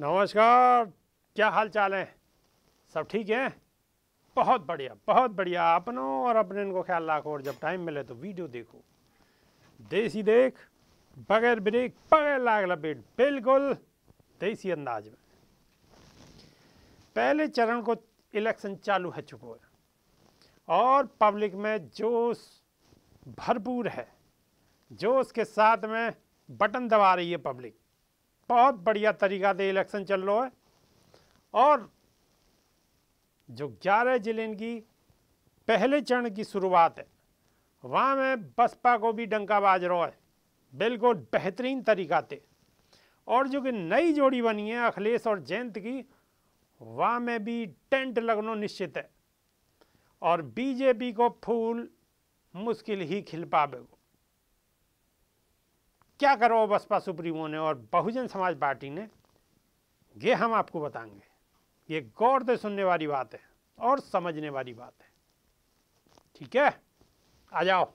नमस्कार क्या हाल चाल है सब ठीक है बहुत बढ़िया बहुत बढ़िया अपनों और अपने इनको ख्याल रखो और जब टाइम मिले तो वीडियो देखो देसी देख बगैर ब्रेक बगैर लाग लपेट बिल्कुल देसी अंदाज में पहले चरण को इलेक्शन चालू है चुको है और पब्लिक में जोश भरपूर है जोश के साथ में बटन दबा रही है पब्लिक बहुत बढ़िया तरीका से इलेक्शन चल रहा है और जो ग्यारह जिले की पहले चरण की शुरुआत है वहाँ में बसपा को भी डंका बाज रहा है बिल्कुल बेहतरीन तरीका से और जो कि नई जोड़ी बनी है अखिलेश और जयंत की वहाँ में भी टेंट लगना निश्चित है और बीजेपी को फूल मुश्किल ही खिल पावेगो क्या करो बसपा सुप्रीमो ने और बहुजन समाज पार्टी ने ये हम आपको बताएंगे ये गौर से सुनने वाली बात है और समझने वाली बात है ठीक है आ जाओ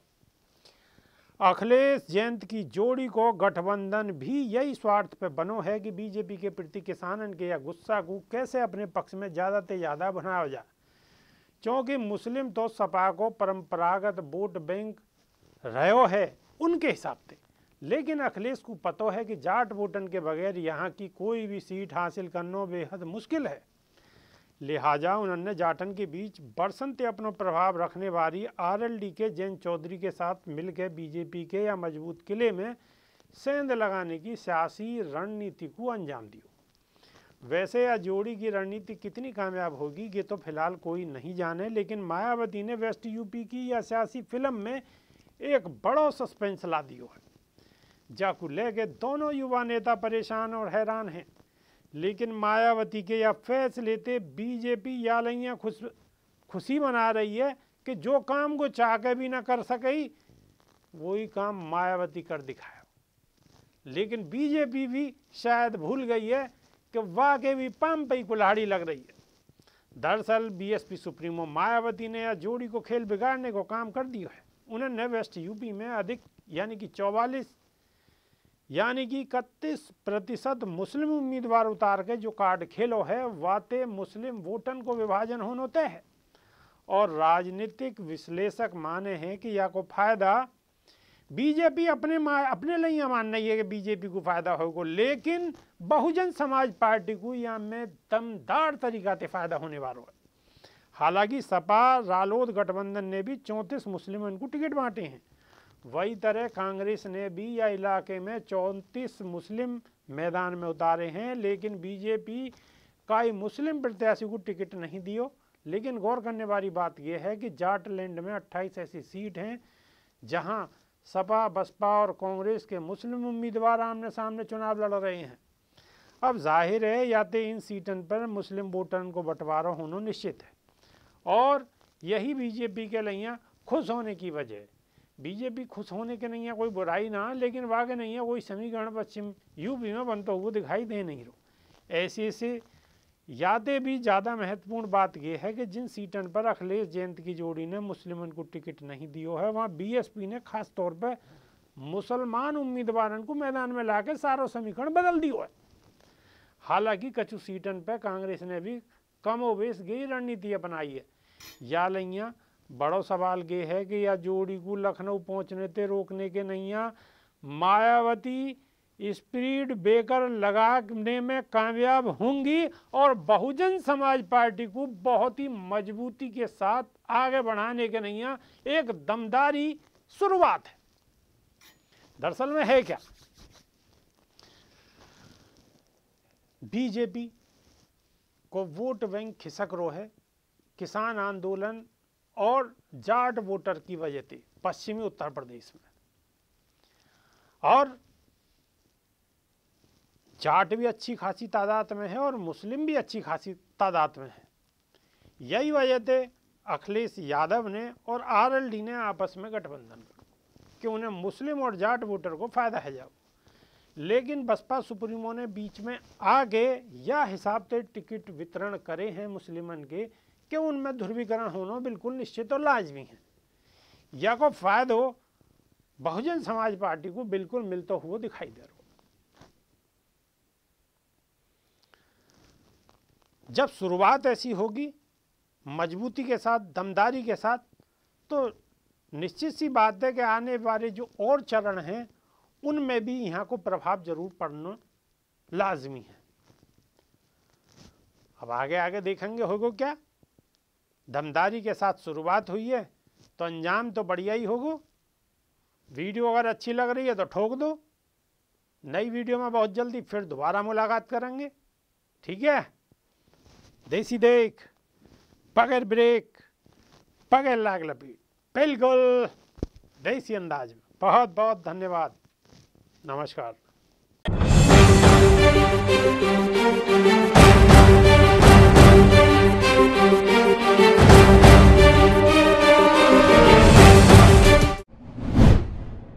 अखिलेश जयंत की जोड़ी को गठबंधन भी यही स्वार्थ पे बनो है कि बीजेपी के प्रति किसानन के या गुस्सा को कैसे अपने पक्ष में ज़्यादा से ज़्यादा बनाया जाए क्योंकि मुस्लिम तो सपा को परंपरागत वोट बैंक रहो है उनके हिसाब से लेकिन अखिलेश को पता है कि जाट वोटन के बगैर यहाँ की कोई भी सीट हासिल करना बेहद मुश्किल है लिहाजा उन्होंने जाटन के बीच बरसनते से अपना प्रभाव रखने वाली आरएलडी के जैन चौधरी के साथ मिलकर बीजेपी के या मजबूत किले में सेंध लगाने की सियासी रणनीति को अंजाम दियो वैसे या जोड़ी की रणनीति कितनी कामयाब होगी ये तो फिलहाल कोई नहीं जाने लेकिन मायावती ने वेस्ट यूपी की या सियासी फिल्म में एक बड़ो सस्पेंस ला दियो है जाकू ले गए दोनों युवा नेता परेशान और हैरान हैं लेकिन मायावती के यह फैसले थे बीजेपी या लैया खुश खुशी मना रही है कि जो काम को चाह के भी ना कर सकी वही काम मायावती कर दिखाया लेकिन बीजेपी भी शायद भूल गई है कि वाकई भी पाम पे ही कुल्हाड़ी लग रही है दरअसल बीएसपी सुप्रीमो मायावती ने यह जोड़ी को खेल बिगाड़ने को काम कर दिया है उन्होंने वेस्ट यूपी में अधिक यानी कि चौवालीस यानी कि इकतीस प्रतिशत मुस्लिम उम्मीदवार उतार के जो कार्ड खेलो है वाते मुस्लिम वोटन को विभाजन होने होते है और राजनीतिक विश्लेषक माने हैं कि या को फायदा बीजेपी अपने अपने लिए मान रही है कि बीजेपी को फायदा होगा लेकिन बहुजन समाज पार्टी को यहाँ में दमदार तरीका से फायदा होने वालों है हालांकि सपा रालोद गठबंधन ने भी चौंतीस मुस्लिम को टिकट बांटे हैं वही तरह कांग्रेस ने भी यह इलाके में चौंतीस मुस्लिम मैदान में उतारे हैं लेकिन बीजेपी का ही मुस्लिम प्रत्याशी को टिकट नहीं दियो लेकिन गौर करने वाली बात यह है कि जाटलैंड में 28 ऐसी सीट हैं जहां सपा बसपा और कांग्रेस के मुस्लिम उम्मीदवार आमने सामने चुनाव लड़ रहे हैं अब जाहिर है या तो इन सीटन पर मुस्लिम वोटर को बंटवारा होना निश्चित है और यही बीजेपी के लिए खुश होने की वजह बीजेपी खुश होने के नहीं है कोई बुराई ना लेकिन वाकई नहीं है कोई समीकरण पश्चिम यूपी में बनता हुआ दिखाई दे नहीं रो ऐसे ऐसे यादें भी ज़्यादा महत्वपूर्ण बात यह है कि जिन सीटन पर अखिलेश जयंत की जोड़ी ने मुस्लिमों को टिकट नहीं दियो है वहाँ बीएसपी ने खास तौर पर मुसलमान उम्मीदवार को मैदान में ला के सारो समीकरण बदल दियो है हालांकि कछु सीटन पर कांग्रेस ने भी कम ओवेश गई रणनीति अपनाई है या लइया बड़ो सवाल ये है कि या जोड़ी को लखनऊ पहुंचने ते रोकने के नैया मायावती स्पीड ब्रेकर लगाने में कामयाब होंगी और बहुजन समाज पार्टी को बहुत ही मजबूती के साथ आगे बढ़ाने के नैया एक दमदारी शुरुआत है दरअसल में है क्या बीजेपी को वोट बैंक खिसक रो है किसान आंदोलन और जाट वोटर की वजह थी पश्चिमी उत्तर प्रदेश में और जाट भी अच्छी खासी तादाद में है और मुस्लिम भी अच्छी खासी तादाद में है यही वजह थे अखिलेश यादव ने और आरएलडी ने आपस में गठबंधन कि उन्हें मुस्लिम और जाट वोटर को फ़ायदा है जाओ लेकिन बसपा सुप्रीमो ने बीच में आगे यह हिसाब से टिकट वितरण करे हैं मुस्लिमन के कि उनमें ध्रुवीकरण होना बिल्कुल निश्चित और लाजमी है या को फायदो बहुजन समाज पार्टी को बिल्कुल मिलता हुआ दिखाई दे रहा जब शुरुआत ऐसी होगी मजबूती के साथ दमदारी के साथ तो निश्चित सी बात है कि आने वाले जो और चरण हैं उनमें भी यहाँ को प्रभाव जरूर पड़ना लाजमी है अब आगे आगे देखेंगे होगा क्या दमदारी के साथ शुरुआत हुई है तो अंजाम तो बढ़िया ही होगा वीडियो अगर अच्छी लग रही है तो ठोक दो नई वीडियो में बहुत जल्दी फिर दोबारा मुलाकात करेंगे ठीक है देसी देख पगैर ब्रेक पगैर लाग लपीट बिल्कुल देसी अंदाज में बहुत बहुत धन्यवाद नमस्कार